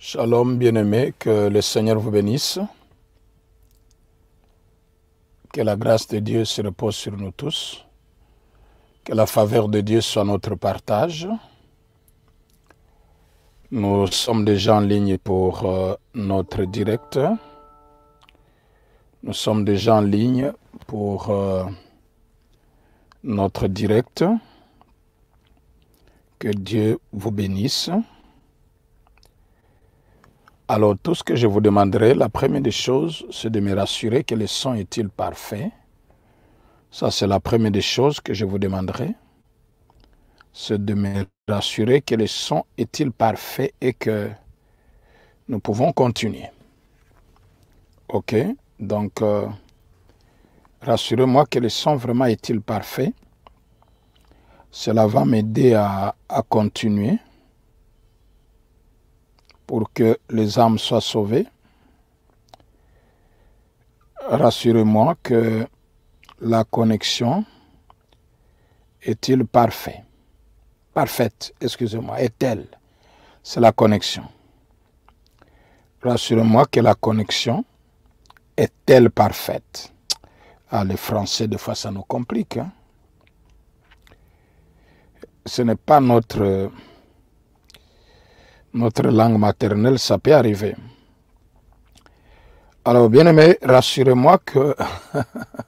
Shalom bien-aimés, que le Seigneur vous bénisse. Que la grâce de Dieu se repose sur nous tous. Que la faveur de Dieu soit notre partage. Nous sommes déjà en ligne pour euh, notre direct. Nous sommes déjà en ligne pour euh, notre direct. Que Dieu vous bénisse. Alors tout ce que je vous demanderai, la première des choses, c'est de me rassurer que le son est-il parfait. Ça, c'est la première des choses que je vous demanderai. C'est de me rassurer que le son est-il parfait et que nous pouvons continuer. OK Donc, euh, rassurez-moi que le son vraiment est-il parfait. Cela va m'aider à, à continuer pour que les âmes soient sauvées. Rassurez-moi que la connexion est-il parfaite Parfaite, excusez-moi, est-elle C'est la connexion. Rassurez-moi que la connexion est-elle parfaite ah, Les Français, de fois, ça nous complique. Hein. Ce n'est pas notre notre langue maternelle, ça peut arriver. Alors, bien aimé, rassurez-moi que,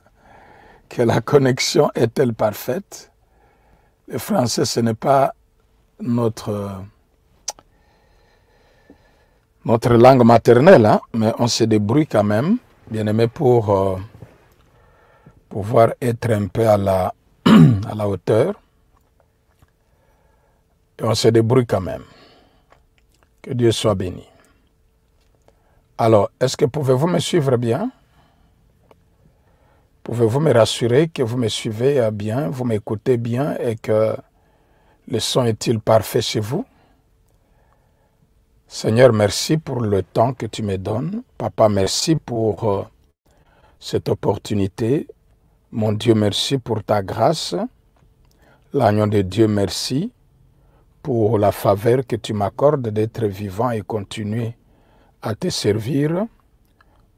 que la connexion est-elle parfaite. Le français, ce n'est pas notre, notre langue maternelle, hein, mais on se débrouille quand même, bien aimé, pour euh, pouvoir être un peu à la, à la hauteur. Et on se débrouille quand même. Que Dieu soit béni. Alors, est-ce que pouvez-vous me suivre bien Pouvez-vous me rassurer que vous me suivez euh, bien, vous m'écoutez bien et que le son est-il parfait chez vous Seigneur, merci pour le temps que tu me donnes. Papa, merci pour euh, cette opportunité. Mon Dieu, merci pour ta grâce. L'agneau de Dieu, merci pour la faveur que tu m'accordes d'être vivant et continuer à te servir.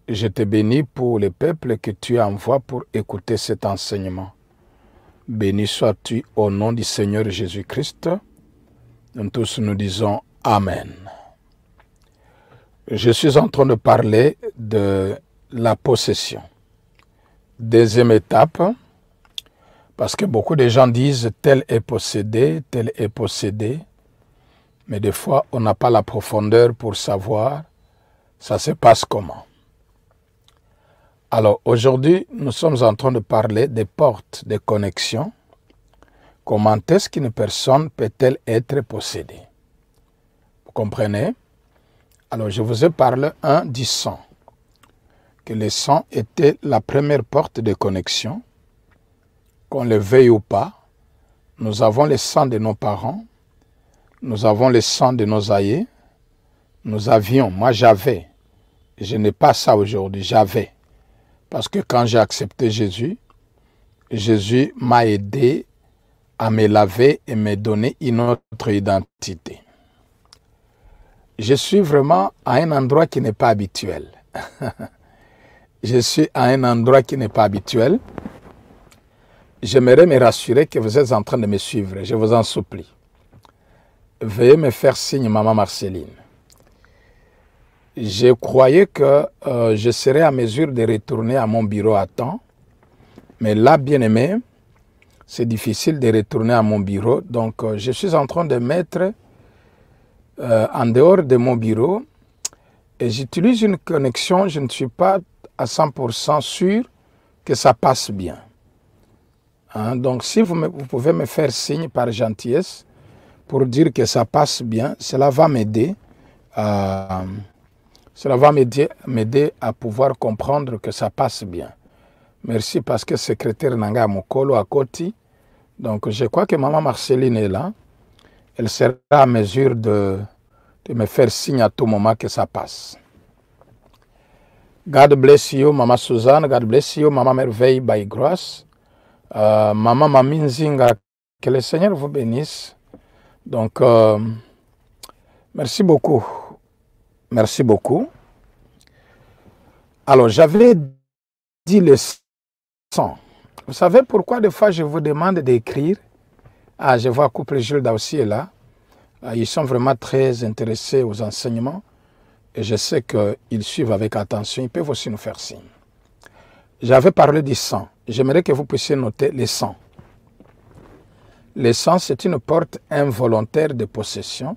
Je te bénis pour les peuples que tu envoies pour écouter cet enseignement. Béni sois-tu au nom du Seigneur Jésus-Christ. Nous tous nous disons Amen. Je suis en train de parler de la possession. Deuxième étape, parce que beaucoup de gens disent tel est possédé, tel est possédé. Mais des fois, on n'a pas la profondeur pour savoir ça se passe comment. Alors aujourd'hui, nous sommes en train de parler des portes de connexion. Comment est-ce qu'une personne peut-elle être possédée Vous comprenez Alors je vous ai parlé un du sang, que le sang était la première porte de connexion qu'on le veuille ou pas, nous avons le sang de nos parents, nous avons le sang de nos aïeux, nous avions, moi j'avais, je n'ai pas ça aujourd'hui, j'avais. Parce que quand j'ai accepté Jésus, Jésus m'a aidé à me laver et me donner une autre identité. Je suis vraiment à un endroit qui n'est pas habituel. je suis à un endroit qui n'est pas habituel J'aimerais me rassurer que vous êtes en train de me suivre. Je vous en supplie. Veuillez me faire signe, maman Marceline. Je croyais que euh, je serais à mesure de retourner à mon bureau à temps. Mais là, bien aimé, c'est difficile de retourner à mon bureau. Donc, euh, je suis en train de mettre euh, en dehors de mon bureau et j'utilise une connexion. Je ne suis pas à 100% sûr que ça passe bien. Hein? donc si vous, pouvez me faire signe par gentillesse pour dire que ça passe bien, cela va m'aider. à cela va m'aider à pouvoir comprendre que ça passe bien. Merci parce que secrétaire Nanga Mokolo à côté. donc je crois que maman Marceline est là. Elle sera à mesure de, me faire signe à tout moment que ça passe. God bless you, maman Suzanne. God bless you, maman Merveille by gross. Euh, maman, maman que le Seigneur vous bénisse. Donc, euh, merci beaucoup. Merci beaucoup. Alors, j'avais dit le sang. Vous savez pourquoi des fois je vous demande d'écrire Ah, je vois couple Jules aussi est là. Ah, ils sont vraiment très intéressés aux enseignements et je sais qu'ils suivent avec attention. Ils peuvent aussi nous faire signe. J'avais parlé du sang. J'aimerais que vous puissiez noter le sang. Le sang, c'est une porte involontaire de possession.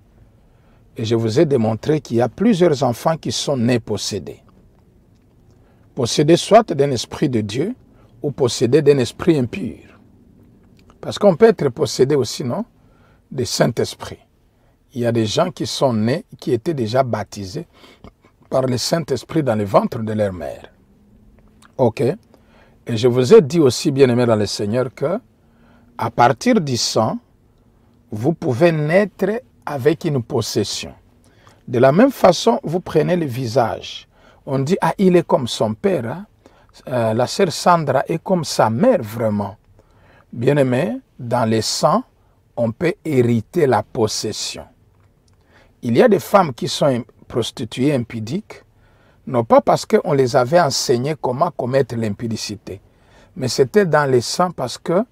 Et je vous ai démontré qu'il y a plusieurs enfants qui sont nés possédés. Possédés soit d'un esprit de Dieu ou possédés d'un esprit impur. Parce qu'on peut être possédé aussi, non Des Saint-Esprit. Il y a des gens qui sont nés, qui étaient déjà baptisés par le Saint-Esprit dans le ventre de leur mère. OK Et je vous ai dit aussi, bien aimé dans le Seigneur, que à partir du sang, vous pouvez naître avec une possession. De la même façon, vous prenez le visage. On dit, ah, il est comme son père. Hein. Euh, la sœur Sandra est comme sa mère, vraiment. Bien-aimé, dans le sang, on peut hériter la possession. Il y a des femmes qui sont prostituées impudiques non pas parce qu'on les avait enseigné comment commettre l'impudicité, mais c'était dans les sang parce que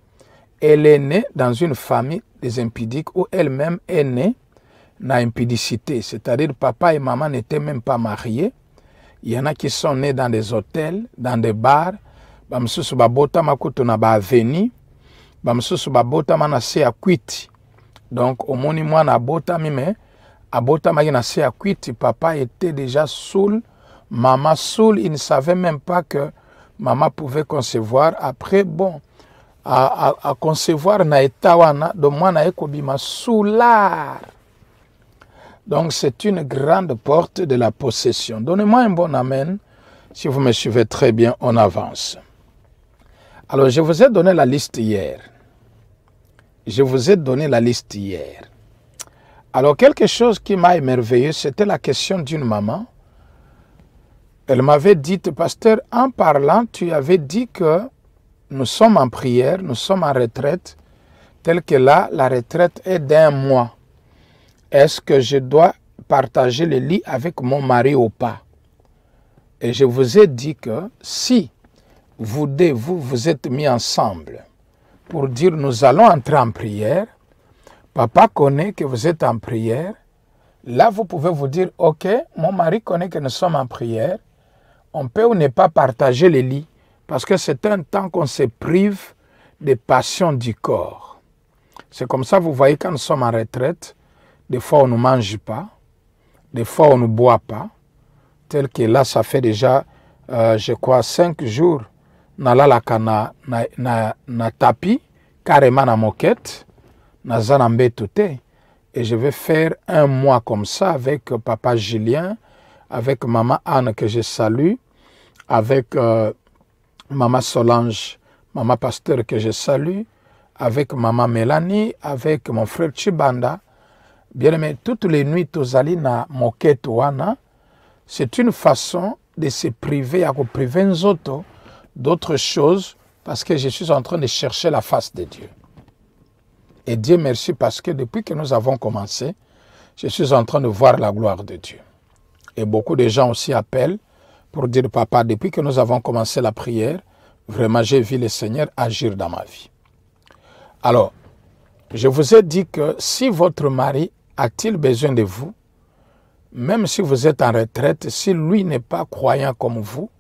elle est née dans une famille des impudiques où elle-même est née dans l'impudicité, c'est-à-dire papa et maman n'étaient même pas mariés. Il y en a qui sont nés dans des hôtels, dans des bars, ba na Donc omoni mais papa était déjà saoul Maman Soul, il ne savait même pas que maman pouvait concevoir. Après, bon, à, concevoir na donc moi Donc c'est une grande porte de la possession. Donnez-moi un bon amen. Si vous me suivez très bien, on avance. Alors je vous ai donné la liste hier. Je vous ai donné la liste hier. Alors quelque chose qui m'a émerveillé, c'était la question d'une maman elle m'avait dit, pasteur, en parlant, tu avais dit que nous sommes en prière, nous sommes en retraite, tel que là, la retraite est d'un mois. Est-ce que je dois partager le lit avec mon mari ou pas Et je vous ai dit que si vous deux, vous, vous êtes mis ensemble pour dire nous allons entrer en prière, papa connaît que vous êtes en prière, là vous pouvez vous dire, ok, mon mari connaît que nous sommes en prière, on peut ou ne pas partager les lits parce que c'est un temps qu'on se prive des passions du corps. C'est comme ça, vous voyez, quand nous sommes en retraite, des fois on ne mange pas, des fois on ne boit pas, tel que là, ça fait déjà, euh, je crois, cinq jours, la la na, na, na tapis, carrément moquette, Et je vais faire un mois comme ça avec papa Julien, avec maman Anne que je salue, avec euh, mama Maman Solange, Maman Pasteur que je salue, avec Maman Mélanie, avec mon frère Chibanda. Bien aimé, toutes les nuits, tous na c'est une façon de se priver, de priver autres, d'autres choses parce que je suis en train de chercher la face de Dieu. Et Dieu merci parce que depuis que nous avons commencé, je suis en train de voir la gloire de Dieu. Et beaucoup de gens aussi appellent pour dire, papa, depuis que nous avons commencé la prière, vraiment, j'ai vu le Seigneur agir dans ma vie. Alors, je vous ai dit que si votre mari a-t-il besoin de vous, même si vous êtes en retraite, si lui n'est pas croyant comme vous,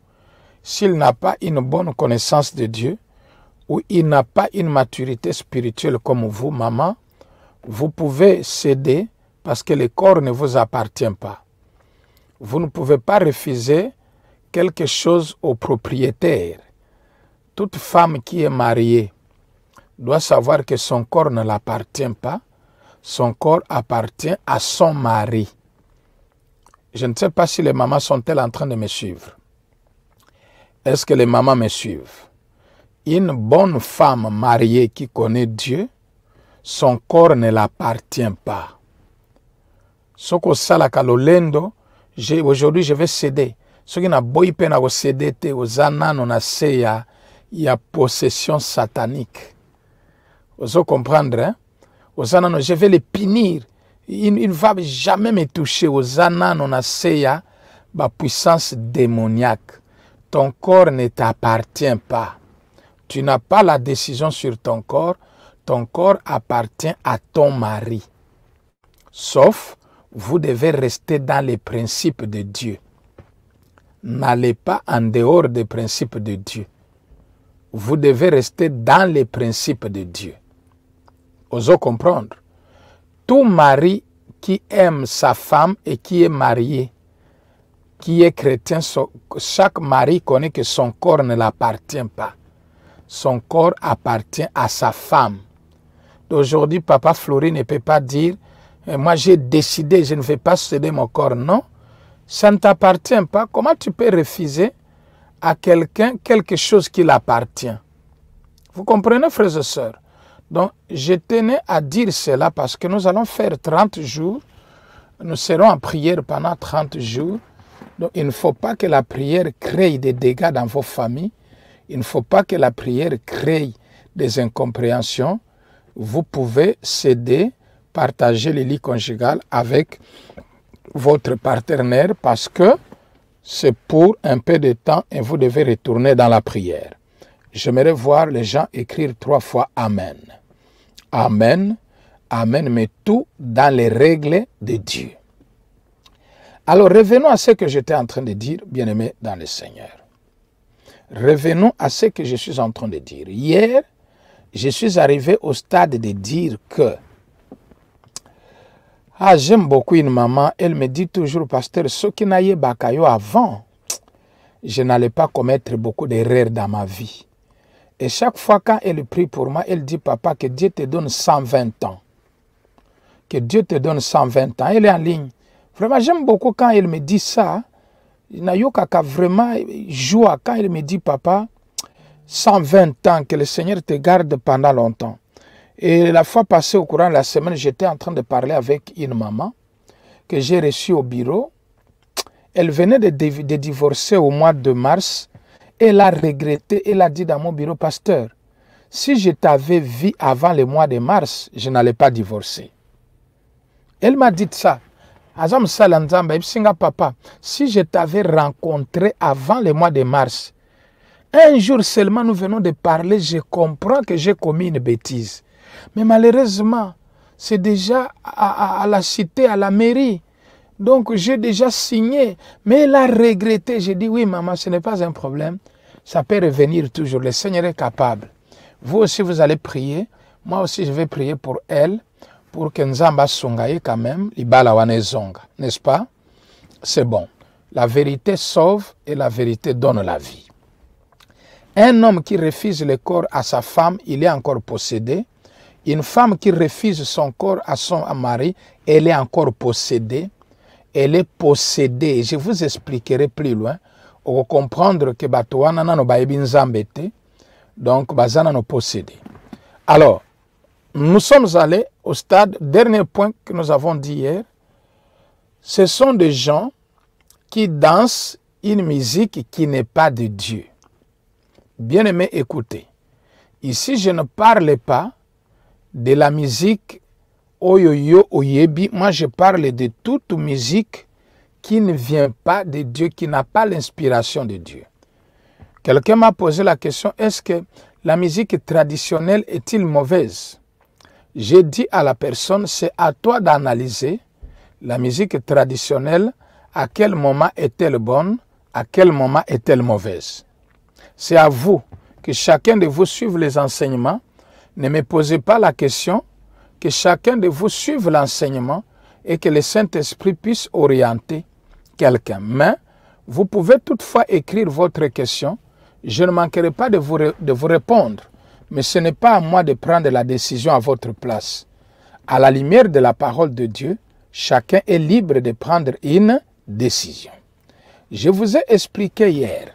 s'il n'a pas une bonne connaissance de Dieu, ou il n'a pas une maturité spirituelle comme vous, maman, vous pouvez céder parce que le corps ne vous appartient pas. Vous ne pouvez pas refuser quelque chose au propriétaire. Toute femme qui est mariée doit savoir que son corps ne l'appartient pas, son corps appartient à son mari. Je ne sais pas si les mamans sont-elles en train de me suivre. Est-ce que les mamans me suivent Une bonne femme mariée qui connaît Dieu, son corps ne l'appartient pas. Aujourd'hui, je vais céder soki qui mpe pas te oza nano na se ya, ya possession satanique ozo comprendre hein? je vais les punir il, ne va jamais me toucher oza nano na puissance démoniaque ton corps ne t'appartient pas tu n'as pas la décision sur ton corps ton corps appartient à ton mari sauf vous devez rester dans les principes de Dieu n'allez pas en dehors des principes de Dieu. Vous devez rester dans les principes de Dieu. Osons comprendre. Tout mari qui aime sa femme et qui est marié, qui est chrétien, chaque mari connaît que son corps ne l'appartient pas. Son corps appartient à sa femme. Aujourd'hui, papa Flory ne peut pas dire, moi j'ai décidé, je ne vais pas céder mon corps. Non, ça ne t'appartient pas, comment tu peux refuser à quelqu'un quelque chose qui l'appartient Vous comprenez, frères et sœurs Donc, je tenais à dire cela parce que nous allons faire 30 jours. Nous serons en prière pendant 30 jours. Donc, il ne faut pas que la prière crée des dégâts dans vos familles. Il ne faut pas que la prière crée des incompréhensions. Vous pouvez céder, partager les lit conjugal avec votre partenaire parce que c'est pour un peu de temps et vous devez retourner dans la prière. J'aimerais voir les gens écrire trois fois Amen. Amen, Amen, mais tout dans les règles de Dieu. Alors revenons à ce que j'étais en train de dire, bien-aimé dans le Seigneur. Revenons à ce que je suis en train de dire. Hier, je suis arrivé au stade de dire que ah, j'aime beaucoup une maman, elle me dit toujours, pasteur, ce qui pas bakayo avant, je n'allais pas commettre beaucoup d'erreurs dans ma vie. Et chaque fois quand elle prie pour moi, elle dit, papa, que Dieu te donne 120 ans. Que Dieu te donne 120 ans. Elle est en ligne. Vraiment, j'aime beaucoup quand elle me dit ça. Nayokaka vraiment joie quand elle me dit, papa, 120 ans, que le Seigneur te garde pendant longtemps. Et la fois passée, au courant de la semaine, j'étais en train de parler avec une maman que j'ai reçue au bureau. Elle venait de, divorcer au mois de mars. Elle a regretté, elle a dit dans mon bureau, pasteur, si je t'avais vu avant le mois de mars, je n'allais pas divorcer. Elle m'a dit ça. papa, si je t'avais rencontré avant le mois de mars, un jour seulement nous venons de parler, je comprends que j'ai commis une bêtise. Mais malheureusement, c'est déjà à, la cité, à la mairie. Donc j'ai déjà signé. Mais elle a regretté. J'ai dit, oui maman, ce n'est pas un problème. Ça peut revenir toujours. Le Seigneur est capable. Vous aussi, vous allez prier. Moi aussi, je vais prier pour elle, pour que Nzamba quand même, libala n'est-ce pas C'est bon. La vérité sauve et la vérité donne la vie. Un homme qui refuse le corps à sa femme, il est encore possédé une femme qui refuse son corps à son mari, elle est encore possédée. Elle est possédée. Je vous expliquerai plus loin. Pour comprendre que Batouana n'a pas été donc Bazana nous possédée. Alors, nous sommes allés au stade, dernier point que nous avons dit hier, ce sont des gens qui dansent une musique qui n'est pas de Dieu. Bien aimé, écoutez. Ici, je ne parle pas de la musique Oyoyo Oyebi, moi je parle de toute musique qui ne vient pas de Dieu, qui n'a pas l'inspiration de Dieu. Quelqu'un m'a posé la question, est-ce que la musique traditionnelle est-il mauvaise J'ai dit à la personne, c'est à toi d'analyser la musique traditionnelle, à quel moment est-elle bonne, à quel moment est-elle mauvaise. C'est à vous que chacun de vous suive les enseignements ne me posez pas la question, que chacun de vous suive l'enseignement et que le Saint-Esprit puisse orienter quelqu'un. Mais vous pouvez toutefois écrire votre question. Je ne manquerai pas de vous, de vous répondre, mais ce n'est pas à moi de prendre la décision à votre place. À la lumière de la parole de Dieu, chacun est libre de prendre une décision. Je vous ai expliqué hier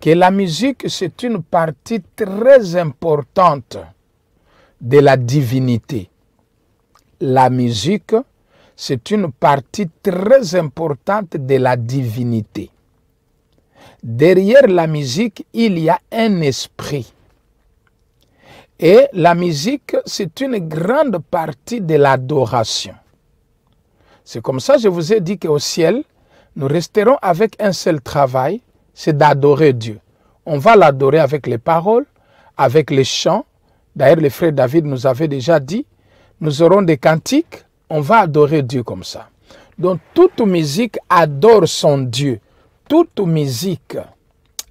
que la musique, c'est une partie très importante de la divinité. La musique, c'est une partie très importante de la divinité. Derrière la musique, il y a un esprit. Et la musique, c'est une grande partie de l'adoration. C'est comme ça je vous ai dit qu'au ciel, nous resterons avec un seul travail, c'est d'adorer Dieu. On va l'adorer avec les paroles, avec les chants. D'ailleurs, le frère David nous avait déjà dit, nous aurons des cantiques, on va adorer Dieu comme ça. Donc toute musique adore son Dieu. Toute musique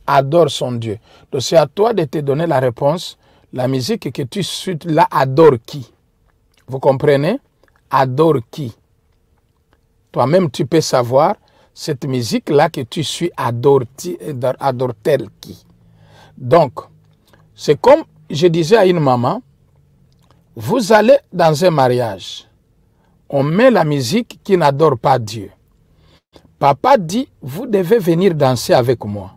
adore son Dieu. Donc c'est à toi de te donner la réponse. La musique que tu suites là adore qui Vous comprenez Adore qui Toi-même, tu peux savoir cette musique-là que tu suis adore-t-elle qui Donc, c'est comme je disais à une maman, vous allez dans un mariage, on met la musique qui n'adore pas Dieu. Papa dit, vous devez venir danser avec moi.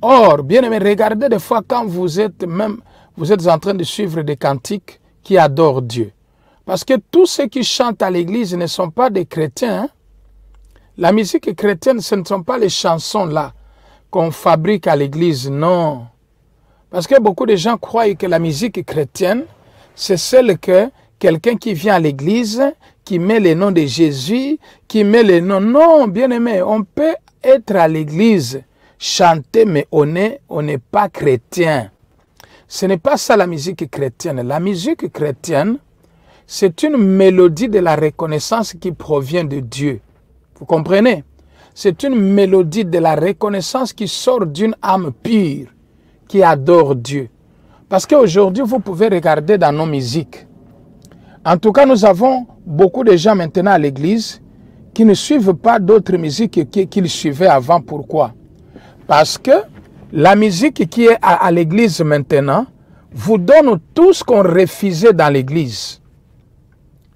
Or, bien aimé, regardez des fois quand vous êtes même, vous êtes en train de suivre des cantiques qui adorent Dieu. Parce que tous ceux qui chantent à l'église ne sont pas des chrétiens. Hein. La musique chrétienne, ce ne sont pas les chansons là qu'on fabrique à l'église, non. Parce que beaucoup de gens croient que la musique chrétienne, c'est celle que quelqu'un qui vient à l'église, qui met le nom de Jésus, qui met le nom. Non, bien aimé, on peut être à l'église, chanter, mais on est, on n'est pas chrétien. Ce n'est pas ça la musique chrétienne. La musique chrétienne, c'est une mélodie de la reconnaissance qui provient de Dieu. Vous comprenez C'est une mélodie de la reconnaissance qui sort d'une âme pure qui adore Dieu. Parce qu'aujourd'hui, vous pouvez regarder dans nos musiques. En tout cas, nous avons beaucoup de gens maintenant à l'église qui ne suivent pas d'autres musiques qu'ils suivaient avant. Pourquoi Parce que la musique qui est à, à l'église maintenant vous donne tout ce qu'on refusait dans l'église.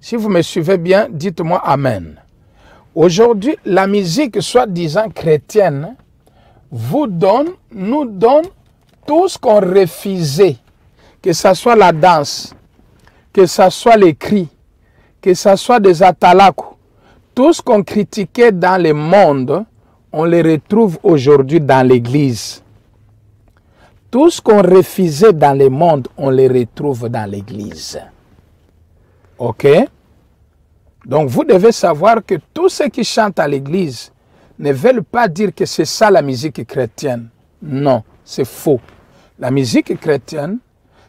Si vous me suivez bien, dites-moi Amen. Aujourd'hui, la musique soi-disant chrétienne vous donne, nous donne tout ce qu'on refusait, que ce soit la danse, que ce soit les cris, que ce soit des atalakos, tout ce qu'on critiquait dans le monde, on les retrouve aujourd'hui dans l'Église. Tout ce qu'on refusait dans le monde, on les retrouve dans l'Église. OK donc vous devez savoir que tous ceux qui chantent à l'église ne veulent pas dire que c'est ça la musique chrétienne. Non, c'est faux. La musique chrétienne,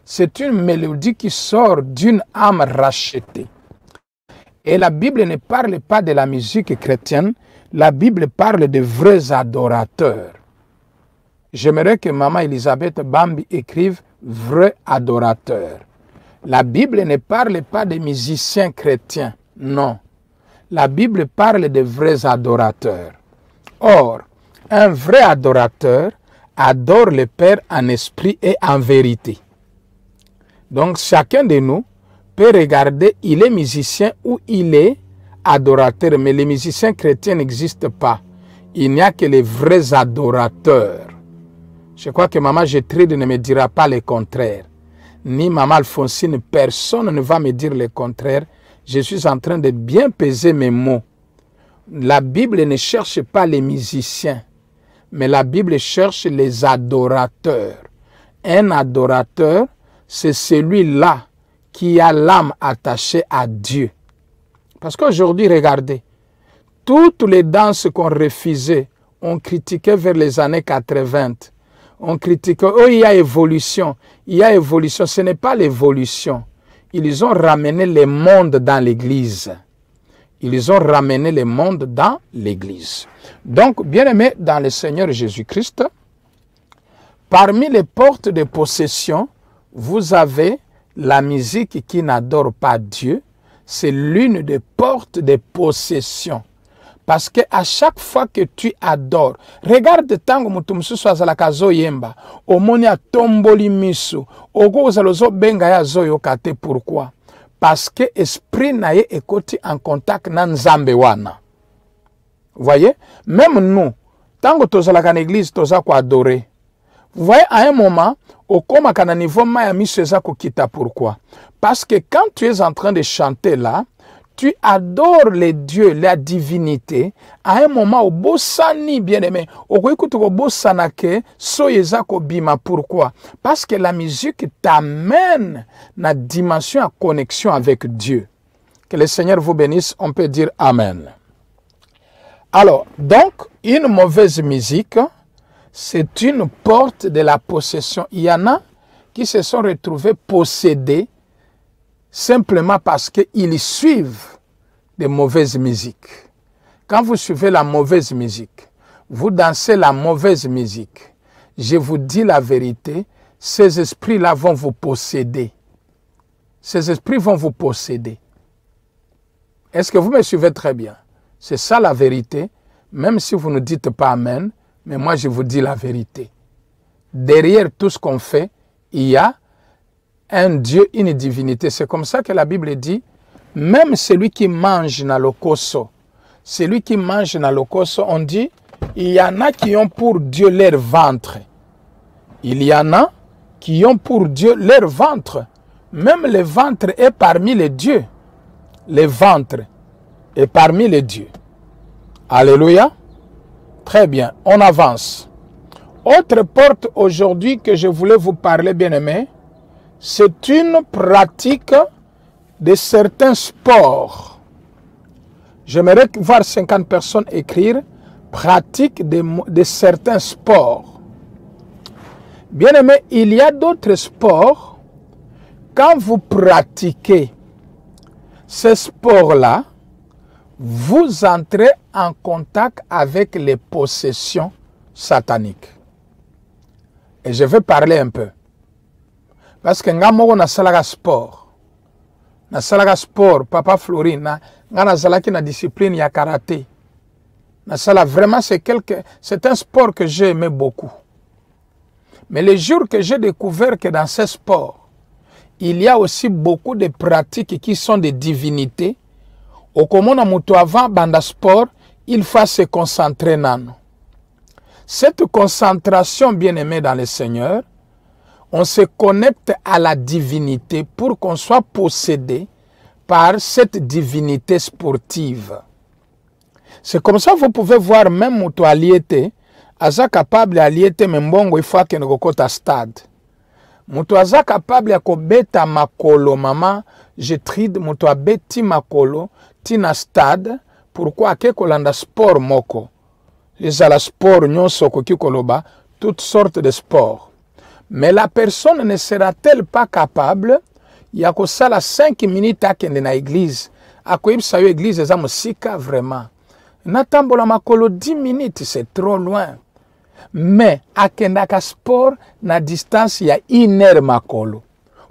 c'est une mélodie qui sort d'une âme rachetée. Et la Bible ne parle pas de la musique chrétienne, la Bible parle de vrais adorateurs. J'aimerais que maman Elisabeth Bambi écrive vrais adorateurs. La Bible ne parle pas des musiciens chrétiens. Non. La Bible parle de vrais adorateurs. Or, un vrai adorateur adore le Père en esprit et en vérité. Donc chacun de nous peut regarder, il est musicien ou il est adorateur, mais les musiciens chrétiens n'existent pas. Il n'y a que les vrais adorateurs. Je crois que Maman Gétride ne me dira pas le contraire. Ni Maman Alphonsine, personne ne va me dire le contraire je suis en train de bien peser mes mots. La Bible ne cherche pas les musiciens, mais la Bible cherche les adorateurs. Un adorateur, c'est celui-là qui a l'âme attachée à Dieu. Parce qu'aujourd'hui, regardez, toutes les danses qu'on refusait, on critiquait vers les années 80. On critiquait, oh, il y a évolution, il y a évolution. Ce n'est pas l'évolution ils ont ramené le monde dans l'Église. Ils ont ramené le monde dans l'Église. Donc, bien-aimés dans le Seigneur Jésus-Christ, parmi les portes de possession, vous avez la musique qui n'adore pas Dieu. C'est l'une des portes de possession. Parce que à chaque fois que tu adores, regarde tango mutu mususu azalaka yemba omoni atomboli miso okozala benga ya zo yokate pourquoi parce que esprit na ye ekoti en contact nan nzambe wana voyez même nous tango tozalaka na église toza Vous voyez à un moment okoma kana niveau ma ya miso eza kita pourquoi parce que quand tu es en train de chanter là tu adores les dieux, la divinité, à un moment au bosani, bien-aimé, au bosanake, soyeza kobima. Pourquoi? Parce que la musique t'amène la dimension à connexion avec Dieu. Que le Seigneur vous bénisse, on peut dire Amen. Alors, donc, une mauvaise musique, c'est une porte de la possession. Il y en a qui se sont retrouvés possédés simplement parce qu'ils suivent des mauvaises musiques. Quand vous suivez la mauvaise musique, vous dansez la mauvaise musique, je vous dis la vérité, ces esprits-là vont vous posséder. Ces esprits vont vous posséder. Est-ce que vous me suivez très bien C'est ça la vérité, même si vous ne dites pas Amen, mais moi je vous dis la vérité. Derrière tout ce qu'on fait, il y a un Dieu, une divinité. C'est comme ça que la Bible dit, même celui qui mange dans le celui qui mange dans le on dit, il y en a qui ont pour Dieu leur ventre. Il y en a qui ont pour Dieu leur ventre. Même le ventre est parmi les dieux. Le ventre est parmi les dieux. Alléluia. Très bien, on avance. Autre porte aujourd'hui que je voulais vous parler, bien-aimés, c'est une pratique de certains sports. J'aimerais voir 50 personnes écrire pratique de, certains sports. Bien aimé, il y a d'autres sports. Quand vous pratiquez ces sports-là, vous entrez en contact avec les possessions sataniques. Et je vais parler un peu parce que nga moko sport sport papa florine na, nga na discipline ya karaté vraiment c'est quelque c'est un sport que j'ai aimé beaucoup mais le jour que j'ai découvert que dans ce sport il y a aussi beaucoup de pratiques qui sont des divinités okomona moto avant banda sport il faut se concentrer nano cette concentration bien aimée dans le seigneur on se connecte à la divinité pour qu'on soit possédé par cette divinité sportive. C'est comme ça vous pouvez voir même moto aliété, aza capable aliété membongo ifo akende kokota stade. Moto aza capable ya kobeta makolo mama Gertrude moto abeti makolo tina stade pourquoi ake kolanda sport moko. Ezala sport nyonso okoki koloba toute sorte de sport. Mais la personne ne sera-t-elle pas capable ça la 5 minutes à à église l'église, yo église eza Sika vraiment natambola makolo 10 minutes c'est trop loin mais le sport na distance y a iner makolo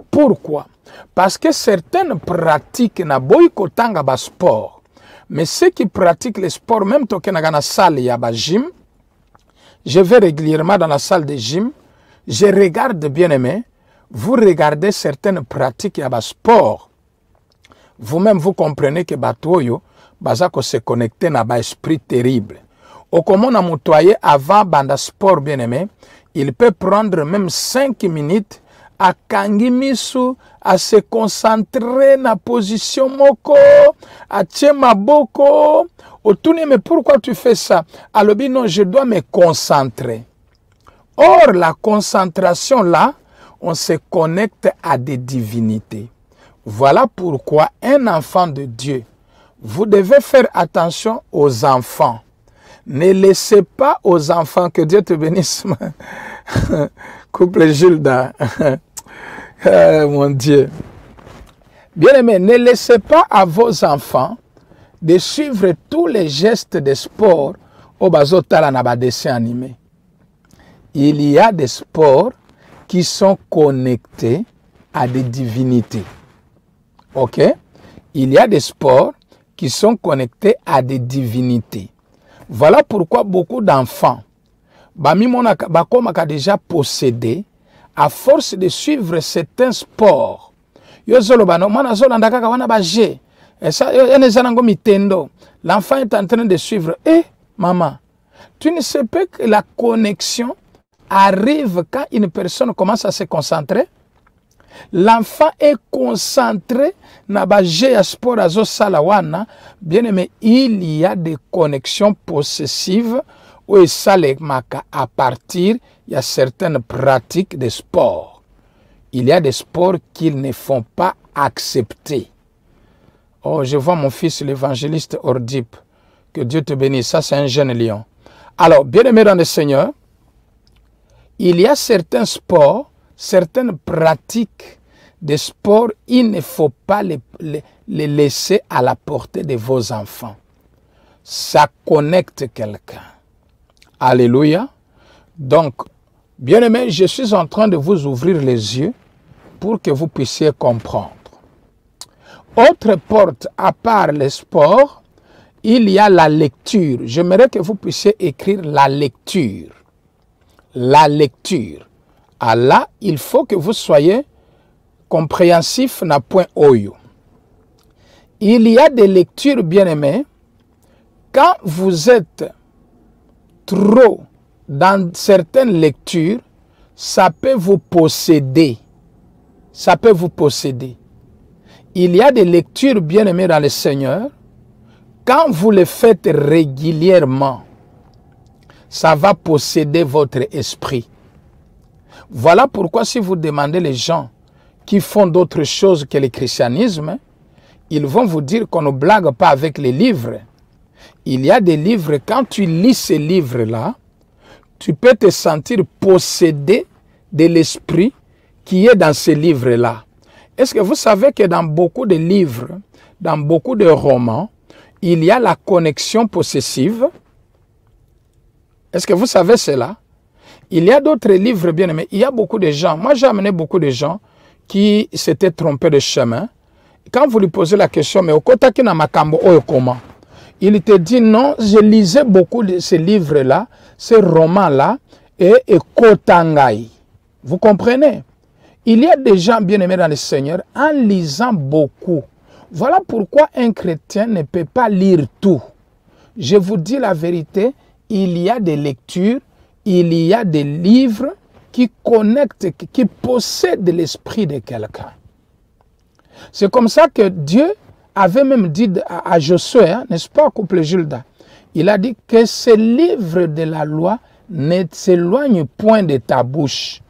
pourquoi parce que certaines pratiques naboyi le sport. mais ceux qui pratiquent le sport même à na salle de gym, je vais régulièrement dans la salle de gym je regarde, bien-aimé, vous regardez certaines pratiques à sport. Vous-même, vous comprenez que Batoyo, Bazako se connecté à esprit terrible. Au commun à avant Banda Sport, bien-aimé, il peut prendre même 5 minutes à Kangimisu, à se concentrer na position moko, à Tchemaboko. Au tourner, mais pourquoi tu fais ça? Alobi, non, je dois me concentrer. Or, la concentration là, on se connecte à des divinités. Voilà pourquoi un enfant de Dieu, vous devez faire attention aux enfants. Ne laissez pas aux enfants, que Dieu te bénisse. Couple Gilda. Euh, mon Dieu. bien aimé, ne laissez pas à vos enfants de suivre tous les gestes de sport au bazotala na dessin animé il y a des sports qui sont connectés à des divinités. OK Il y a des sports qui sont connectés à des divinités. Voilà pourquoi beaucoup d'enfants, bah, a bah, déjà possédé, à force de suivre certains sports, l'enfant est en train de suivre. Eh, maman, tu ne sais pas que la connexion arrive quand une personne commence à se concentrer, l'enfant est concentré na baje sport bien aimé il y a des connexions possessives ou m'a à partir Il y a certaines pratiques de sport il y a des sports qu'ils ne font pas accepter oh je vois mon fils l'évangéliste Ordip que Dieu te bénisse ça c'est un jeune lion alors bien aimé dans le Seigneur il y a certains sports, certaines pratiques de sports, il ne faut pas les, laisser à la portée de vos enfants. Ça connecte quelqu'un. Alléluia. Donc, bien aimé, je suis en train de vous ouvrir les yeux pour que vous puissiez comprendre. Autre porte, à part les sports, il y a la lecture. J'aimerais que vous puissiez écrire la lecture la lecture. là, il faut que vous soyez compréhensif n'a point oyo. Il y a des lectures bien aimées. Quand vous êtes trop dans certaines lectures, ça peut vous posséder. Ça peut vous posséder. Il y a des lectures bien aimées dans le Seigneur. Quand vous les faites régulièrement, ça va posséder votre esprit. Voilà pourquoi si vous demandez les gens qui font d'autres choses que le christianisme, ils vont vous dire qu'on ne blague pas avec les livres. Il y a des livres, quand tu lis ces livres-là, tu peux te sentir possédé de l'esprit qui est dans ces livres-là. Est-ce que vous savez que dans beaucoup de livres, dans beaucoup de romans, il y a la connexion possessive est-ce que vous savez cela Il y a d'autres livres bien aimés. Il y a beaucoup de gens. Moi, j'ai amené beaucoup de gens qui s'étaient trompés de chemin. Quand vous lui posez la question, mais au kota na oyo Il te dit non, je lisais beaucoup de ces livres-là, ces romans-là, et, et kotangai. Vous comprenez Il y a des gens bien aimés dans le Seigneur en lisant beaucoup. Voilà pourquoi un chrétien ne peut pas lire tout. Je vous dis la vérité, il y a des lectures, il y a des livres qui connectent, qui possèdent l'esprit de quelqu'un. C'est comme ça que Dieu avait même dit à Josué, hein, n'est-ce pas, couple Julda, il a dit que ce livre de la loi ne s'éloigne point de ta bouche.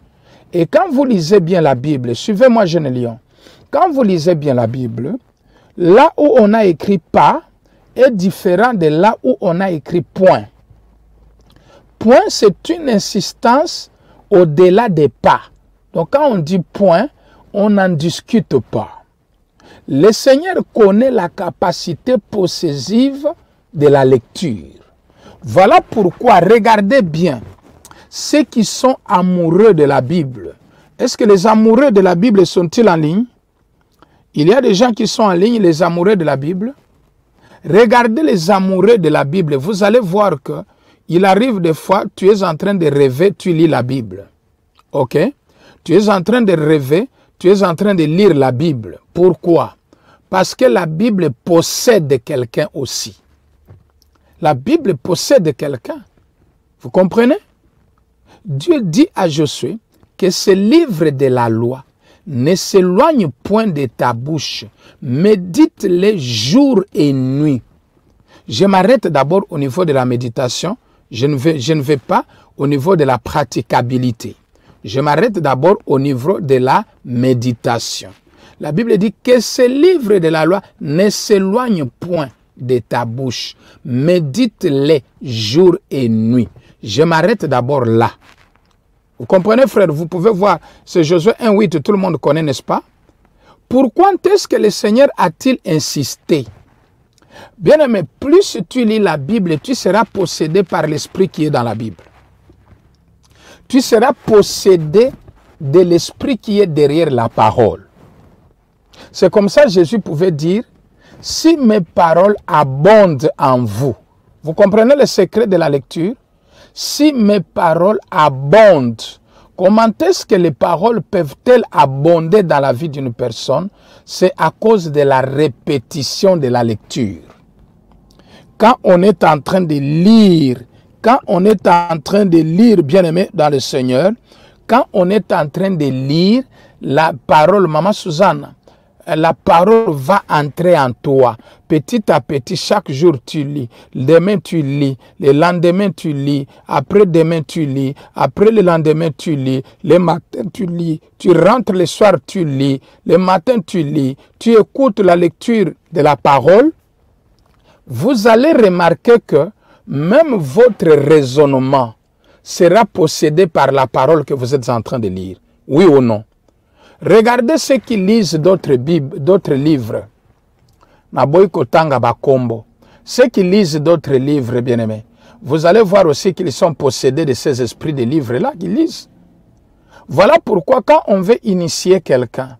Et quand vous lisez bien la Bible, suivez-moi, jeune lion, quand vous lisez bien la Bible, là où on a écrit pas est différent de là où on a écrit point point, c'est une insistance au-delà des pas. Donc quand on dit point, on n'en discute pas. Le Seigneur connaît la capacité possessive de la lecture. Voilà pourquoi regardez bien ceux qui sont amoureux de la Bible. Est-ce que les amoureux de la Bible sont-ils en ligne Il y a des gens qui sont en ligne, les amoureux de la Bible. Regardez les amoureux de la Bible, vous allez voir que il arrive des fois, tu es en train de rêver, tu lis la Bible. OK Tu es en train de rêver, tu es en train de lire la Bible. Pourquoi Parce que la Bible possède quelqu'un aussi. La Bible possède quelqu'un. Vous comprenez Dieu dit à Josué que ce livre de la loi ne s'éloigne point de ta bouche. Médite-les jour et nuit. Je m'arrête d'abord au niveau de la méditation je ne, vais, pas au niveau de la praticabilité. Je m'arrête d'abord au niveau de la méditation. La Bible dit que ce livre de la loi ne s'éloigne point de ta bouche. Médite-les jour et nuit. Je m'arrête d'abord là. Vous comprenez, frère, vous pouvez voir ce Josué 1.8, tout le monde connaît, n'est-ce pas Pourquoi est-ce que le Seigneur a-t-il insisté Bien aimé, plus tu lis la Bible, tu seras possédé par l'esprit qui est dans la Bible. Tu seras possédé de l'esprit qui est derrière la parole. C'est comme ça que Jésus pouvait dire, si mes paroles abondent en vous, vous comprenez le secret de la lecture, si mes paroles abondent Comment est-ce que les paroles peuvent-elles abonder dans la vie d'une personne C'est à cause de la répétition de la lecture. Quand on est en train de lire, quand on est en train de lire, bien-aimé, dans le Seigneur, quand on est en train de lire la parole, Maman Suzanne, la parole va entrer en toi. Petit à petit, chaque jour tu lis. Demain tu lis. Le lendemain tu lis. Après-demain tu lis. Après le lendemain tu lis. Le matin tu lis. Tu rentres le soir tu lis. Le matin tu lis. Tu écoutes la lecture de la parole. Vous allez remarquer que même votre raisonnement sera possédé par la parole que vous êtes en train de lire. Oui ou non Regardez ceux qui lisent d'autres Bibles, d'autres livres. Ceux qui lisent d'autres livres, bien-aimés, vous allez voir aussi qu'ils sont possédés de ces esprits de livres-là qu'ils lisent. Voilà pourquoi quand on veut initier quelqu'un,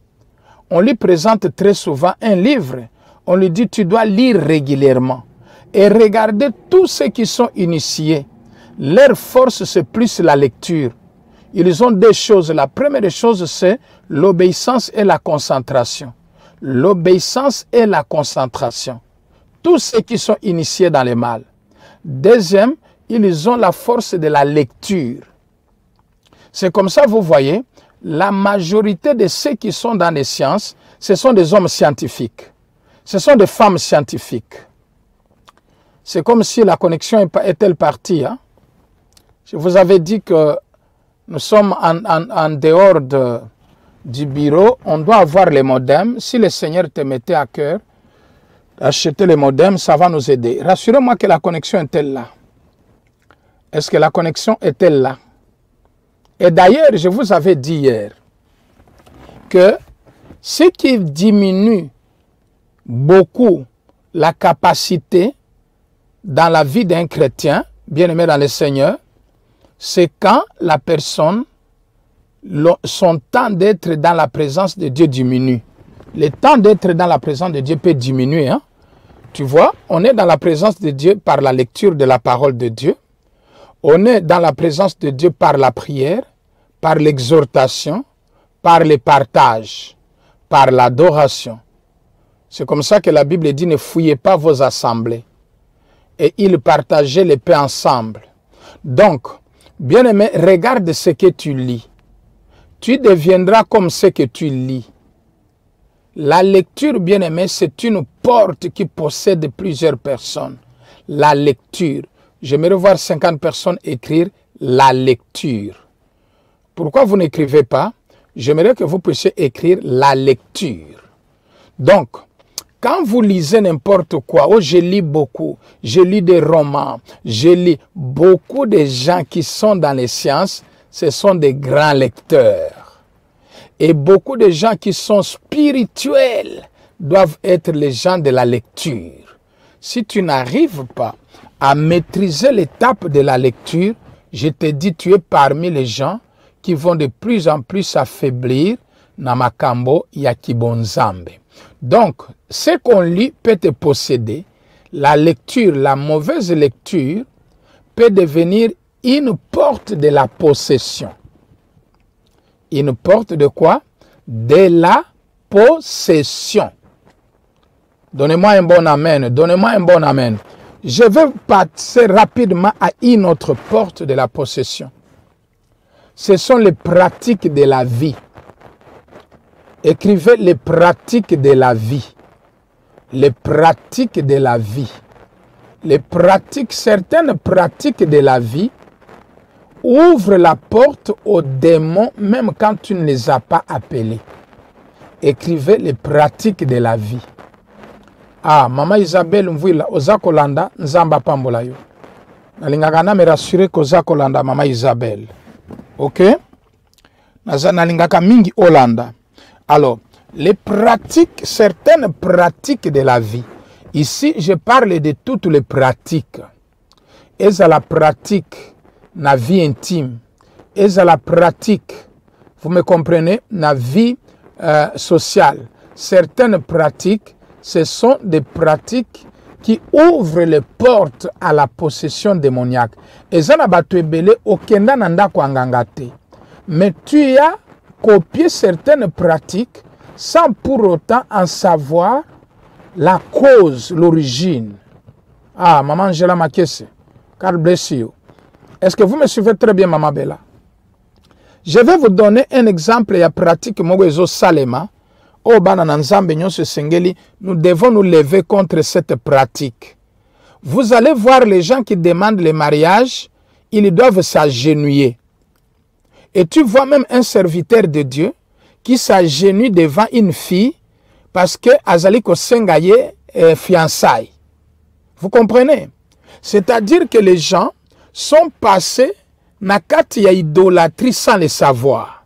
on lui présente très souvent un livre. On lui dit, tu dois lire régulièrement. Et regardez tous ceux qui sont initiés. Leur force, c'est plus la lecture ils ont deux choses. La première chose, c'est l'obéissance et la concentration. L'obéissance et la concentration. Tous ceux qui sont initiés dans le mal. Deuxième, ils ont la force de la lecture. C'est comme ça, vous voyez, la majorité de ceux qui sont dans les sciences, ce sont des hommes scientifiques. Ce sont des femmes scientifiques. C'est comme si la connexion est-elle partie. Hein? Je vous avais dit que nous sommes en, dehors du bureau, on doit avoir les modems. Si le Seigneur te mettait à cœur, acheter les modems, ça va nous aider. Rassurez-moi que la connexion est-elle là Est-ce que la connexion est-elle là Et d'ailleurs, je vous avais dit hier que ce qui diminue beaucoup la capacité dans la vie d'un chrétien, bien aimé dans le Seigneur, c'est quand la personne, son temps d'être dans la présence de Dieu diminue. Le temps d'être dans la présence de Dieu peut diminuer. Hein. Tu vois, on est dans la présence de Dieu par la lecture de la parole de Dieu. On est dans la présence de Dieu par la prière, par l'exhortation, par le partage, par l'adoration. C'est comme ça que la Bible dit ne fouillez pas vos assemblées. Et ils partageaient les paix ensemble. Donc, Bien-aimé, regarde ce que tu lis. Tu deviendras comme ce que tu lis. La lecture, bien-aimé, c'est une porte qui possède plusieurs personnes. La lecture. J'aimerais voir 50 personnes écrire la lecture. Pourquoi vous n'écrivez pas J'aimerais que vous puissiez écrire la lecture. Donc, quand vous lisez n'importe quoi, oh, je lis beaucoup, je lis des romans, je lis beaucoup de gens qui sont dans les sciences, ce sont des grands lecteurs. Et beaucoup de gens qui sont spirituels doivent être les gens de la lecture. Si tu n'arrives pas à maîtriser l'étape de la lecture, je te dis, tu es parmi les gens qui vont de plus en plus s'affaiblir Namakambo yaki Donc, ce qu'on lit peut te posséder. La lecture, la mauvaise lecture, peut devenir une porte de la possession. Une porte de quoi De la possession. Donnez-moi un bon amen. Donnez-moi un bon amen. Je vais passer rapidement à une autre porte de la possession. Ce sont les pratiques de la vie. Écrivez les pratiques de la vie les pratiques de la vie. Les pratiques, certaines pratiques de la vie ouvrent la porte aux démons même quand tu ne les as pas appelés. Écrivez les pratiques de la vie. Ah, maman Isabelle Mvila, oza nzamba pambola yo. Nalingaka me rassurer qu'Ozakolanda, maman Isabelle. OK? Nalingaka mingi Olanda. Alors, les pratiques, certaines pratiques de la vie. Ici, je parle de toutes les pratiques. Et à la pratique, la vie intime. Et à la pratique, vous me comprenez, la vie euh, sociale. Certaines pratiques, ce sont des pratiques qui ouvrent les portes à la possession démoniaque. Et ça n'a pas okenda nanda Mais tu as copié certaines pratiques sans pour autant en savoir la cause, l'origine. Ah, maman Angela Makese, car bless you. Est-ce que vous me suivez très bien, maman Bella? Je vais vous donner un exemple et pratique Salema. Oh, nous devons nous lever contre cette pratique. Vous allez voir les gens qui demandent le mariage, ils doivent s'agenouiller. Et tu vois même un serviteur de Dieu, qui s'agenouille devant une fille parce que Azali est euh, fiançaille. Vous comprenez C'est-à-dire que les gens sont passés na ya idolâtrie sans le savoir.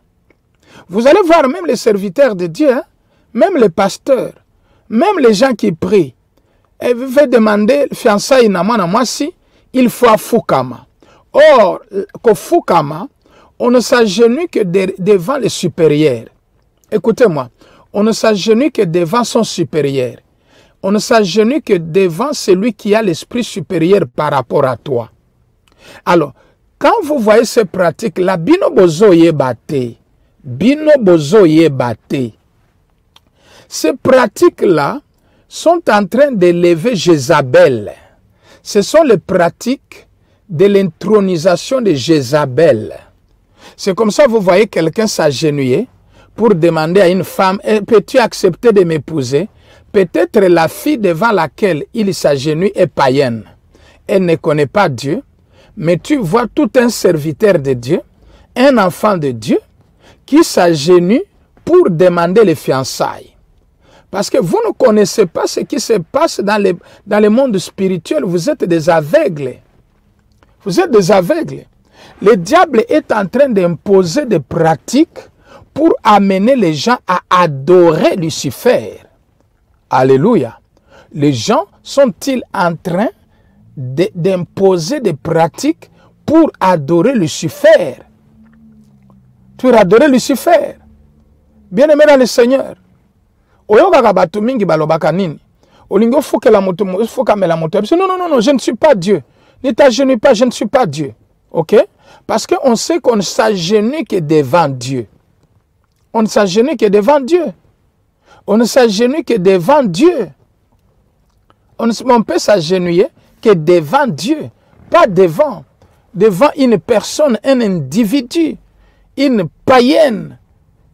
Vous allez voir même les serviteurs de Dieu, hein, même les pasteurs, même les gens qui prient. Et vous demander fiançaille na mwana masi, il faut fukama. Or, euh, Fukama, on ne s'agenouille que devant les supérieurs. Écoutez-moi, on ne s'agenouille que devant son supérieur. On ne s'agenouille que devant celui qui a l'esprit supérieur par rapport à toi. Alors, quand vous voyez ces pratiques-là, bino bozo yebate, bino yebate, ces pratiques-là sont en train d'élever Jézabel. Ce sont les pratiques de l'intronisation de Jézabel. C'est comme ça, que vous voyez quelqu'un s'agenouiller, pour demander à une femme, eh, peux-tu accepter de m'épouser Peut-être la fille devant laquelle il s'agenouille est païenne. Elle ne connaît pas Dieu, mais tu vois tout un serviteur de Dieu, un enfant de Dieu, qui s'agenouille pour demander les fiançailles. Parce que vous ne connaissez pas ce qui se passe dans le, dans le monde spirituel. Vous êtes des aveugles. Vous êtes des aveugles. Le diable est en train d'imposer des pratiques pour amener les gens à adorer Lucifer. Alléluia. Les gens sont-ils en train d'imposer des pratiques pour adorer Lucifer pour adorer Lucifer bien-aimé dans le Seigneur non non non non je ne suis pas Dieu ne t'agenouille pas je ne suis pas Dieu ok parce que on sait qu'on ne s'agenouille que devant Dieu on ne s'agenouille que devant Dieu. On ne s'agenouille que devant Dieu. On, ne peut s'agenouiller que devant Dieu, pas devant, devant une personne, un individu, une païenne,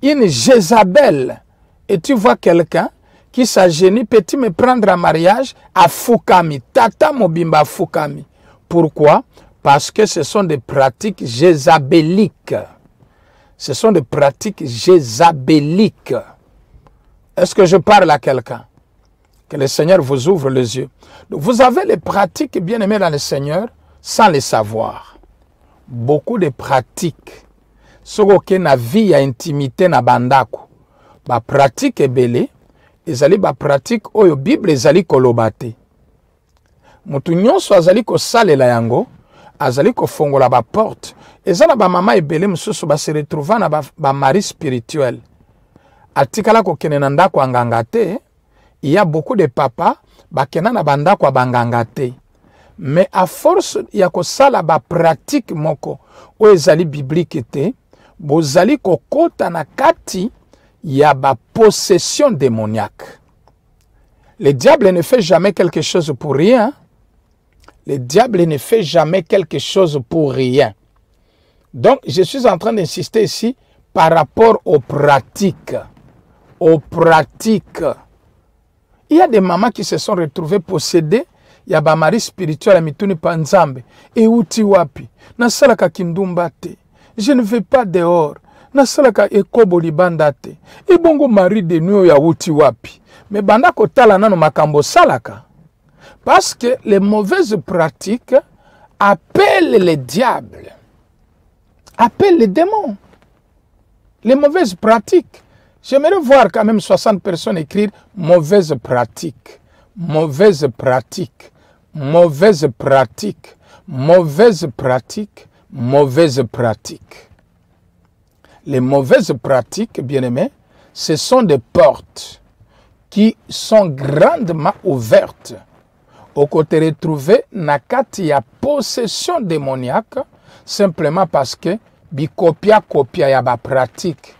une Jézabel. Et tu vois quelqu'un qui s'agenouille, peux-tu me prendre en mariage à Fukami, Tata Mobimba Fukami. Pourquoi Parce que ce sont des pratiques jézabéliques. Ce sont des pratiques jésabéliques. Est-ce que je parle à quelqu'un Que le Seigneur vous ouvre les yeux. vous avez les pratiques bien aimées dans le Seigneur sans les savoir. Beaucoup de pratiques. que na vie a intimité na bandako. Ba pratique Ils ezali ba pratique oyo Bible ezali kolobate. Mutu ko azali la yango, azali kofongola ba porte et na bamama ebele se dans na mari spirituel atikala kokende na ndako ya Il y a beaucoup de papa qui ont fait ya banganga Mais me a force ya ba pratique, moko ou ezali biblique te bozali kota na kati ya possession démoniaque le diable ne fait jamais quelque chose pour rien le diable ne fait jamais quelque chose pour rien donc, je suis en train d'insister ici par rapport aux pratiques. Aux pratiques. Il y a des mamans qui se sont retrouvées possédées un bamari spirituel mituni Et nzambe euti wapi nasalaka pas je ne vais pas dehors nasalaka ekobo libanda pas ebongo mari de nuit ya awuti wapi Mais banda kotala nano makambo salaka. parce que les mauvaises pratiques appellent les diables appelle les démons, les mauvaises pratiques. J'aimerais voir quand même 60 personnes écrire mauvaises pratiques, mauvaises pratiques, mauvaises pratiques, mauvaises pratiques, mauvaises pratiques. Les mauvaises pratiques, bien aimés, ce sont des portes qui sont grandement ouvertes au côté retrouvé, Nakati a possession démoniaque simplement parce que copia copia ya pratique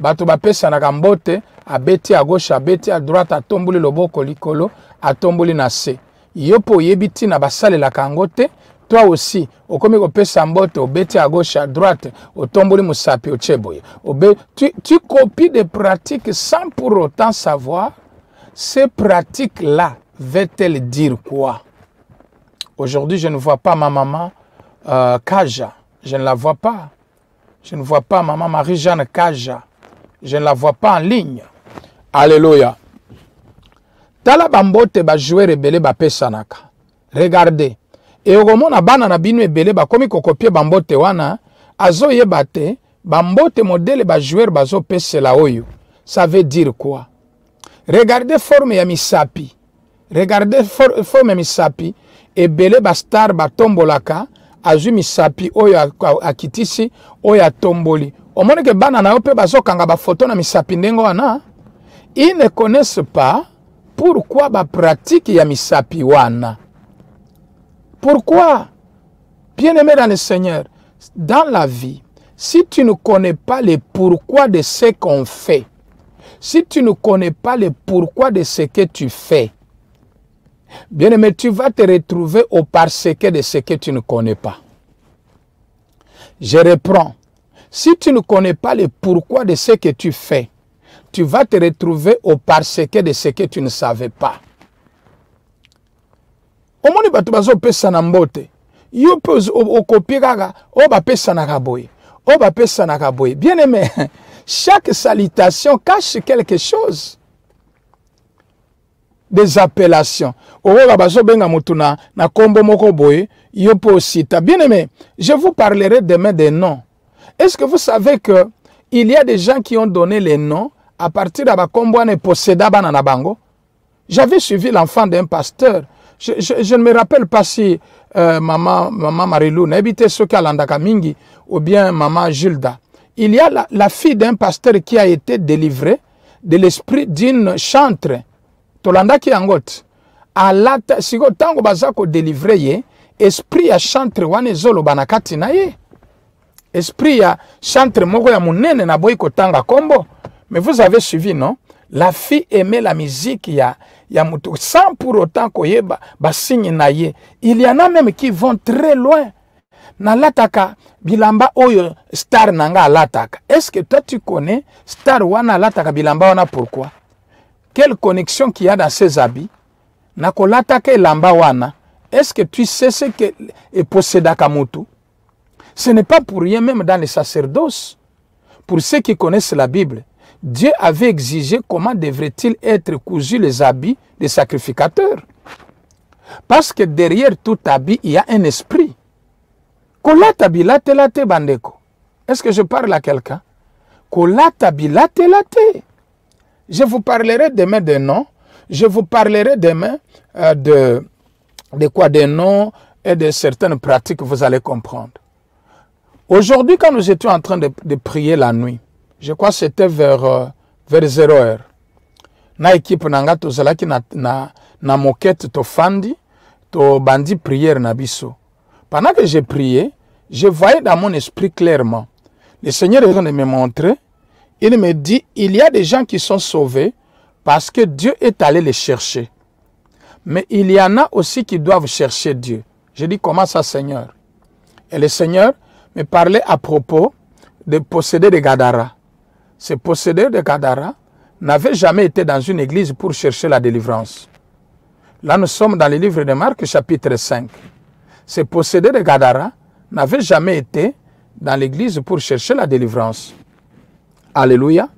bato nagambote, a abeti à gauche abeti à droite atomboli loboko likolo atomboli na se Yopo yebiti na basale la la kangote. toi aussi okomi pesa mbote obeti à gauche à droite au musapi au cheboy. tu, tu copies des pratiques sans pour autant savoir ces pratiques là veut-elle dire quoi aujourd'hui je ne vois pas ma maman euh, Kaja. Je ne la vois pas. Je ne vois pas maman Marie-Jeanne Kaja. Je ne la vois pas en ligne. Alléluia. tala bambote bajoueur ebele E regarde na bana na ba ebele bakomi kokopie bambote wana ye yebate. bambote modele zo pesela oyo ça veut dire quoi regarde forme ya misapi regarde for, forme ya misapi ebele ba tombolaka ils ne connaissent pas pourquoi pratique ya misapi wana pourquoi bien aimé dans le seigneur dans la vie si tu ne connais pas le pourquoi de ce qu'on fait si tu ne connais pas le pourquoi de ce que tu fais Bien-aimé, tu vas te retrouver au parce de ce que tu ne connais pas. Je reprends. Si tu ne connais pas le pourquoi de ce que tu fais, tu vas te retrouver au parce de ce que tu ne savais pas. omoni mbote oba bien Bien-aimé, chaque salutation cache quelque chose des appellations. Bien aimé, je vous parlerai demain des noms. Est-ce que vous savez que il y a des gens qui ont donné les noms à partir de Bakombwane Posséda bango? J'avais suivi l'enfant d'un pasteur. Je, ne me rappelle pas si euh, maman, maman Marilou n'habitait ce qu'à ou bien maman Gilda. Il y a la, la fille d'un pasteur qui a été délivrée de l'esprit d'une chantre tolandaki yango te alata sikoyo ntango baza kodelivre ye esprit ya chantre wana ezoloba na kati na ye esprit ya chantre moko ya monene naboyi kotanga kombo. mais vous avez suivi non la fille aimait la musique ya, ya mutu sans pour autant koyeba basigne na ye il y en a même qui vont très loin nalataka bilamba oyo star nanga lataka. alataka est ce que toi tu connais star wana alataka bilamba wana pourquoi quelle connexion qu'il y a dans ces habits est-ce que tu sais ce que posséda Kamoto? ce n'est pas pour rien même dans les sacerdoces pour ceux qui connaissent la bible dieu avait exigé comment devraient-ils être cousus les habits des sacrificateurs parce que derrière tout habit il y a un esprit est-ce que je parle à quelqu'un je vous parlerai demain des noms. Je vous parlerai demain euh, de, de quoi des noms et de certaines pratiques que vous allez comprendre. Aujourd'hui, quand nous étions en train de, prier la nuit, je crois que c'était vers, euh, vers 0 heure. Na équipe nanga na, na, na moquette fandi, to bandi prière na biso. Pendant que j'ai prié, je voyais dans mon esprit clairement. Le Seigneur est en de me montrer il me dit, il y a des gens qui sont sauvés parce que Dieu est allé les chercher. Mais il y en a aussi qui doivent chercher Dieu. Je dis, comment ça, Seigneur Et le Seigneur me parlait à propos de possédés de Gadara. Ces possédés de Gadara n'avaient jamais été dans une église pour chercher la délivrance. Là, nous sommes dans le livre de Marc, chapitre 5. Ces possédés de Gadara n'avaient jamais été dans l'église pour chercher la délivrance. Alléluia.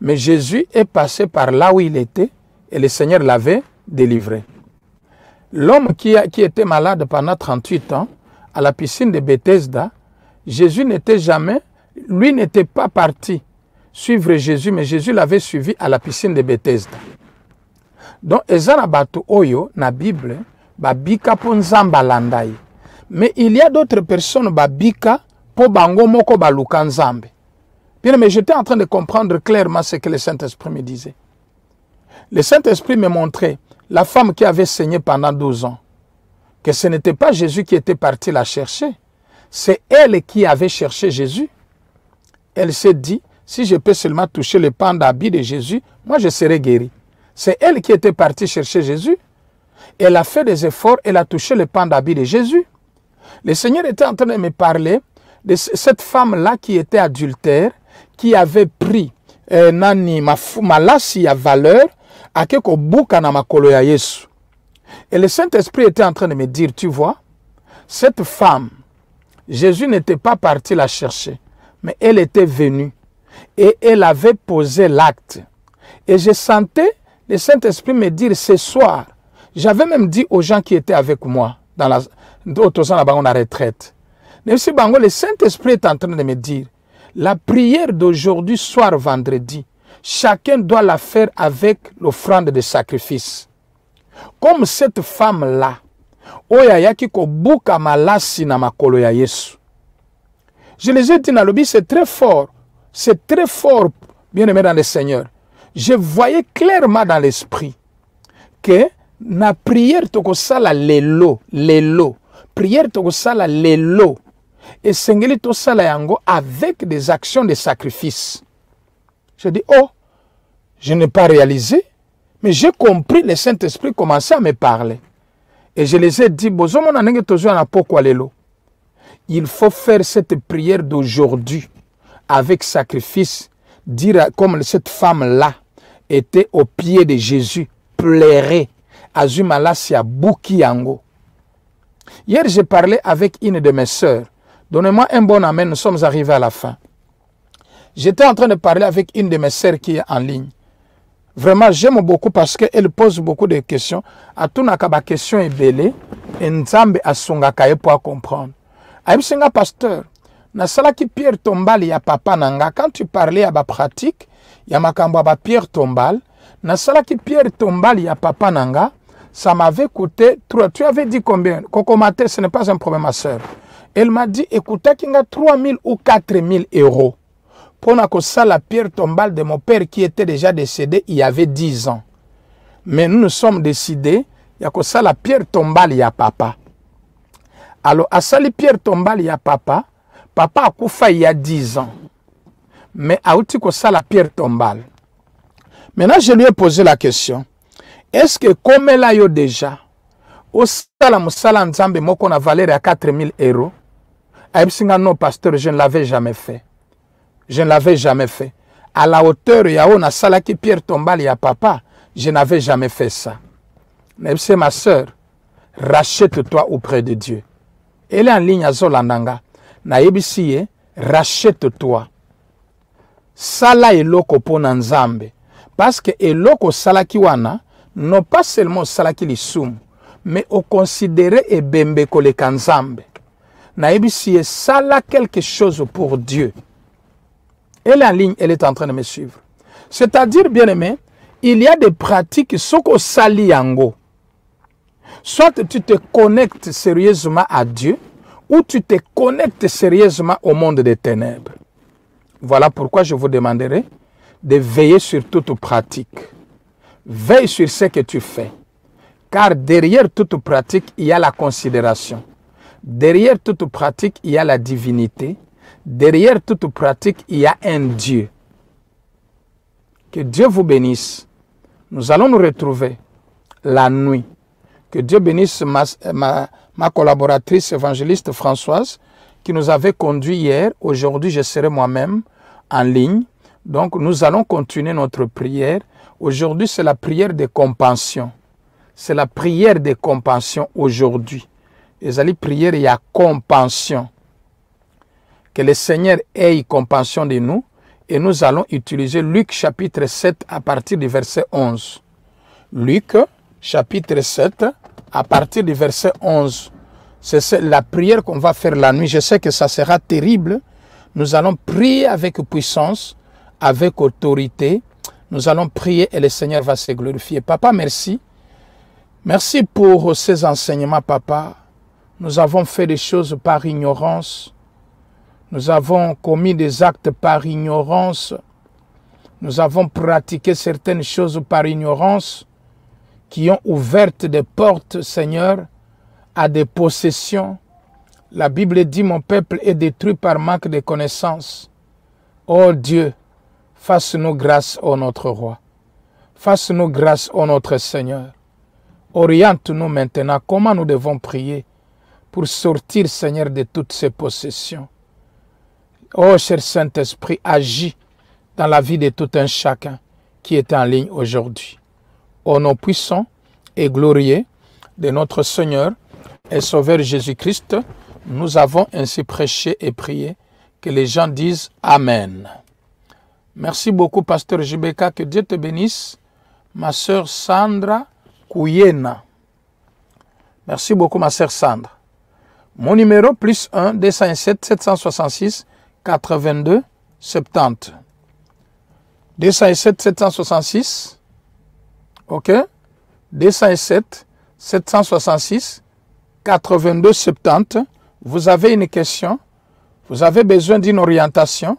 Mais Jésus est passé par là où il était et le Seigneur l'avait délivré. L'homme qui, était malade pendant 38 ans à la piscine de Bethesda, Jésus n'était jamais, lui n'était pas parti suivre Jésus, mais Jésus l'avait suivi à la piscine de Bethesda. Donc, Ezanabatu oyo na Bible, babika po landai. Mais il y a d'autres personnes babika po bango moko baluka Bien, mais j'étais en train de comprendre clairement ce que le Saint-Esprit me disait. Le Saint-Esprit me montrait la femme qui avait saigné pendant 12 ans, que ce n'était pas Jésus qui était parti la chercher, c'est elle qui avait cherché Jésus. Elle s'est dit, si je peux seulement toucher le pan d'habit de Jésus, moi je serai guéri. C'est elle qui était partie chercher Jésus. Elle a fait des efforts, elle a touché le pan d'habit de Jésus. Le Seigneur était en train de me parler de cette femme-là qui était adultère, qui avait pris eh, ma nani à malasi à valeur à quelque na makolo ya Yesu. Et le Saint-Esprit était en train de me dire, tu vois, cette femme, Jésus n'était pas parti la chercher, mais elle était venue et elle avait posé l'acte. Et je sentais le Saint-Esprit me dire ce soir, j'avais même dit aux gens qui étaient avec moi dans la, dans la retraite, le Saint-Esprit est en train de me dire, la prière d'aujourd'hui, soir vendredi, chacun doit la faire avec l'offrande de sacrifice. Comme cette femme-là, je les ai dit dans c'est très fort. C'est très fort, bien-aimé dans le Seigneur. Je voyais clairement dans l'esprit que la prière sala lelo lelo prière sala lelo esengeli tosala yango avec des actions de sacrifice je dit oh je n'ai pas réalisé mais j'ai compris le saint-esprit commençait à me parler et je les ai dit il faut faire cette prière d'aujourd'hui avec sacrifice dire comme cette femme là était au pied de Jésus plairait hier j'ai parlé avec une de mes sœurs Donnez-moi un bon amen, nous sommes arrivés à la fin. J'étais en train de parler avec une de mes sœurs qui est en ligne. Vraiment, j'aime beaucoup parce qu'elle pose beaucoup de questions. À tout question est belle, et nzambe a songakaye pour comprendre. Singa pasteur, ki Pierre Tombal ya papa nanga, quand tu parlais à ma pratique, ya makambo ba Pierre Tombal, quand Pierre Tombal ya papa nanga, ça m'avait coûté, tu avais dit combien? Kokomate, ce n'est pas un problème ma sœur. Elle m'a dit, écoutez, qu'il y a 3 000 ou 4 000 euros. Pour ça, la pierre tombale de mon père qui était déjà décédé il y avait 10 ans. Mais nous nous sommes décidés, il y a ça, la pierre tombale, il y a papa. Alors, à ça, la pierre tombale, il y a papa. Papa a fait il y a 10 ans. Mais à outil ça, la pierre tombale. Maintenant, je lui ai posé la question. Est-ce que comme elle a eu déjà, au salam musala nzambe moko na valeur 4000 euros, non, pasteur, je ne l'avais jamais fait. Je ne l'avais jamais fait. À la hauteur, sala Salaki Pierre Tombal, à papa, je n'avais jamais fait ça. c'est ma sœur, rachète-toi auprès de Dieu. Elle est en ligne à Zolandanga. rachète-toi. Sala eloko pona nzambe. Parce que eloko salaki wana, non pas seulement salaki lisum, mais au considérer ebembe le kanzambe. Naïbi si ça là, quelque chose pour Dieu. Elle est en ligne, elle est en train de me suivre. C'est-à-dire, bien aimé, il y a des pratiques, soko Soit tu te connectes sérieusement à Dieu, ou tu te connectes sérieusement au monde des ténèbres. Voilà pourquoi je vous demanderai de veiller sur toute pratique. Veille sur ce que tu fais. Car derrière toute pratique, il y a la considération. Derrière toute pratique, il y a la divinité. Derrière toute pratique, il y a un Dieu. Que Dieu vous bénisse. Nous allons nous retrouver la nuit. Que Dieu bénisse ma, collaboratrice évangéliste Françoise qui nous avait conduit hier. Aujourd'hui, je serai moi-même en ligne. Donc, nous allons continuer notre prière. Aujourd'hui, c'est la prière des compassion C'est la prière des compassions aujourd'hui prier et à compassion que le Seigneur ait compassion de nous et nous allons utiliser Luc chapitre 7 à partir du verset 11. Luc chapitre 7 à partir du verset 11. C'est la prière qu'on va faire la nuit. Je sais que ça sera terrible. Nous allons prier avec puissance, avec autorité. Nous allons prier et le Seigneur va se glorifier. Papa, merci. Merci pour ces enseignements, papa. Nous avons fait des choses par ignorance. Nous avons commis des actes par ignorance. Nous avons pratiqué certaines choses par ignorance qui ont ouvert des portes, Seigneur, à des possessions. La Bible dit, mon peuple est détruit par manque de connaissances. Ô oh Dieu, fasse-nous grâce, au notre roi. Fasse-nous grâce, au notre Seigneur. Oriente-nous maintenant comment nous devons prier pour sortir, Seigneur, de toutes ces possessions. Oh, cher Saint-Esprit, agis dans la vie de tout un chacun qui est en ligne aujourd'hui. Au nom puissant et glorieux de notre Seigneur et Sauveur Jésus-Christ, nous avons ainsi prêché et prié. Que les gens disent Amen. Merci beaucoup, Pasteur Jubeka, Que Dieu te bénisse. Ma sœur Sandra Kouyena. Merci beaucoup, ma sœur Sandra. Mon numéro plus 1 207 766 82 70. 207 766. OK 207 766 82 70. Vous avez une question, vous avez besoin d'une orientation,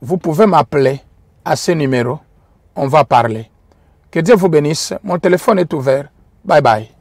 vous pouvez m'appeler à ce numéro. On va parler. Que Dieu vous bénisse. Mon téléphone est ouvert. Bye bye.